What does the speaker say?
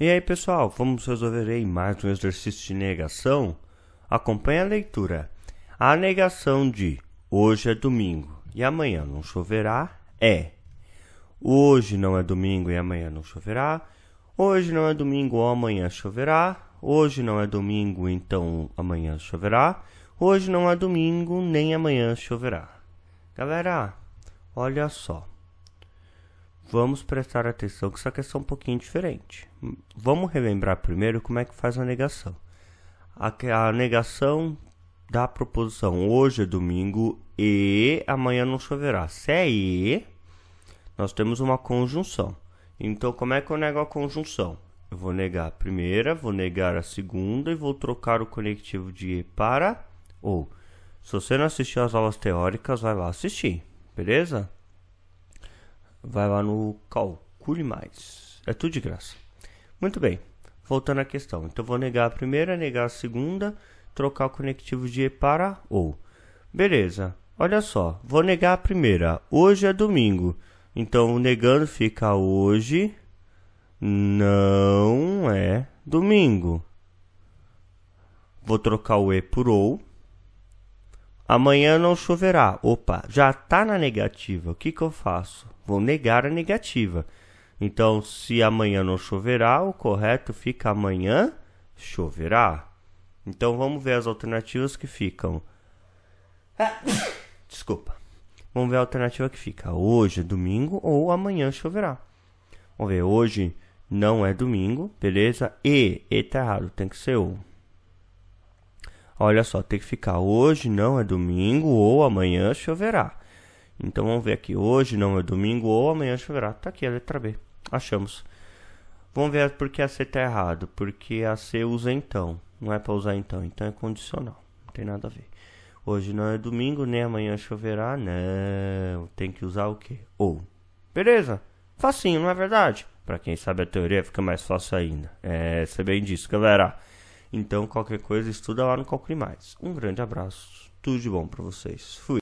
E aí, pessoal, vamos resolver aí mais um exercício de negação? Acompanhe a leitura. A negação de hoje é domingo e amanhã não choverá é hoje não é domingo e amanhã não choverá, hoje não é domingo ou amanhã choverá, hoje não é domingo então amanhã choverá, hoje não é domingo nem amanhã choverá. Galera, olha só vamos prestar atenção que essa questão é um pouquinho diferente. Vamos relembrar primeiro como é que faz a negação. A, a negação da proposição hoje é domingo e amanhã não choverá. Se é e, nós temos uma conjunção. Então, como é que eu nego a conjunção? Eu vou negar a primeira, vou negar a segunda e vou trocar o conectivo de e para ou. Se você não assistiu às aulas teóricas, vai lá assistir, beleza? vai lá no Calcule Mais. É tudo de graça. Muito bem, voltando à questão. Então, vou negar a primeira, negar a segunda, trocar o conectivo de para ou. Beleza, olha só, vou negar a primeira. Hoje é domingo, então negando fica hoje não é domingo. Vou trocar o E por ou. Amanhã não choverá. Opa, já está na negativa. O que, que eu faço? Vou negar a negativa. Então, se amanhã não choverá, o correto fica amanhã choverá. Então, vamos ver as alternativas que ficam. Ah, desculpa. Vamos ver a alternativa que fica. Hoje é domingo ou amanhã choverá. Vamos ver. Hoje não é domingo, beleza? E, e está errado, tem que ser o. Olha só, tem que ficar hoje não é domingo ou amanhã choverá. Então vamos ver aqui, hoje não é domingo ou amanhã choverá. Tá aqui a letra B. Achamos. Vamos ver porque a C tá errado, porque a C usa então, não é para usar então, então é condicional, não tem nada a ver. Hoje não é domingo, nem amanhã choverá, não, tem que usar o que? Ou. Beleza? Facinho, não é verdade? Para quem sabe a teoria fica mais fácil ainda. É, sei bem disso, galera. Então, qualquer coisa, estuda lá no Calcule Mais. Um grande abraço, tudo de bom para vocês. Fui!